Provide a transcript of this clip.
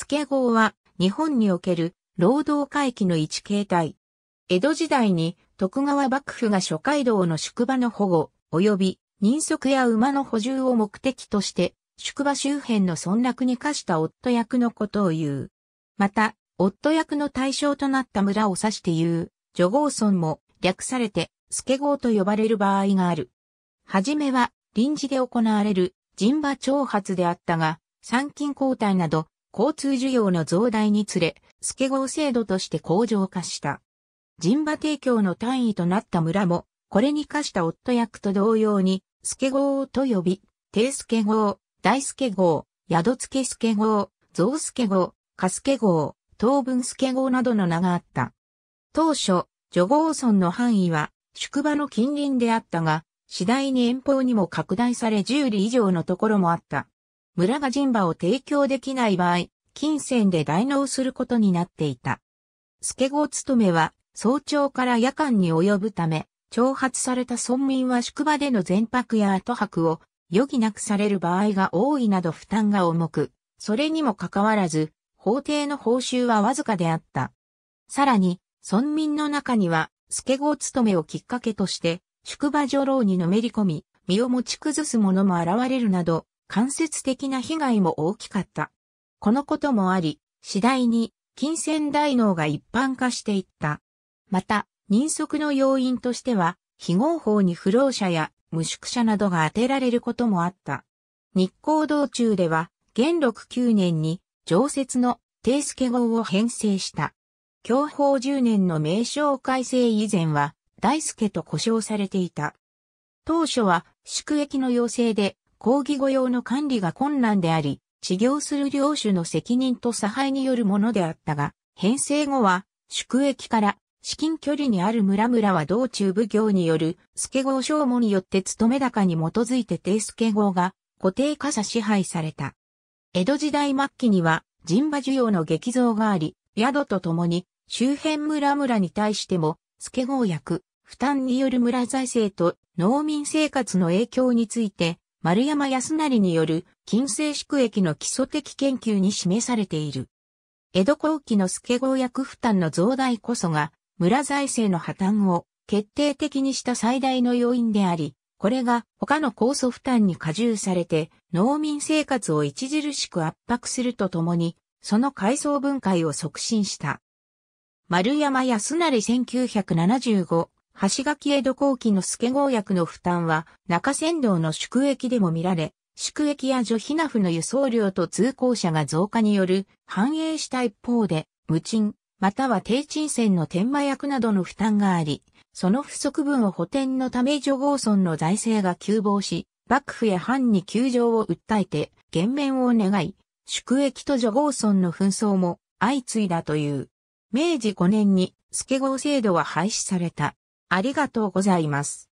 助合は日本における労働回帰の一形態。江戸時代に徳川幕府が諸街道の宿場の保護、及び人足や馬の補充を目的として、宿場周辺の村落に課した夫役のことを言う。また、夫役の対象となった村を指して言う、女豪村も略されて、助郷と呼ばれる場合がある。はじめは臨時で行われる人馬挑発であったが、参勤交代など交通需要の増大につれ、スケ号制度として向上化した。人馬提供の単位となった村も、これに課した夫役と同様に、スケ号と呼び、低スケ号、大スケ号、宿付スケ号、増スケ号、カスケ号、東分スケ号などの名があった。当初、女号村の範囲は、宿場の近隣であったが、次第に遠方にも拡大され10里以上のところもあった。村が人馬を提供できない場合、金銭で代納することになっていた。助ゴ勤めは早朝から夜間に及ぶため、挑発された村民は宿場での全泊や後泊を余儀なくされる場合が多いなど負担が重く、それにもかかわらず、法廷の報酬はわずかであった。さらに、村民の中には、助ゴ勤めをきっかけとして、宿場女郎にのめり込み、身を持ち崩す者も現れるなど、間接的な被害も大きかった。このこともあり、次第に金銭大脳が一般化していった。また、人足の要因としては、非合法に不老者や無宿者などが当てられることもあった。日光道中では、元禄9年に常設の定助号を編成した。享保10年の名称改正以前は、大助と呼称されていた。当初は、宿役の要請で抗議御用の管理が困難であり、治療する領主の責任と差配によるものであったが、編成後は、宿駅から至近距離にある村々は道中奉行による、助号商務によって勤め高に基づいて低助号が固定化さ支配された。江戸時代末期には、人馬需要の激増があり、宿とともに、周辺村々に対しても、助号役、負担による村財政と農民生活の影響について、丸山康成による金星宿液の基礎的研究に示されている。江戸後期の助合役負担の増大こそが、村財政の破綻を決定的にした最大の要因であり、これが他の高素負担に加重されて、農民生活を著しく圧迫するとともに、その階層分解を促進した。丸山康成1975橋垣江戸後期の助郷役の負担は、中山道の宿駅でも見られ、宿駅や除避ナフの輸送量と通行者が増加による反映した一方で、無賃、または低賃線の天満役などの負担があり、その不足分を補填のため除郷村の財政が急防し、幕府や藩に窮状を訴えて、減免を願い、宿駅と除郷村の紛争も相次いだという。明治5年に、助郷制度は廃止された。ありがとうございます。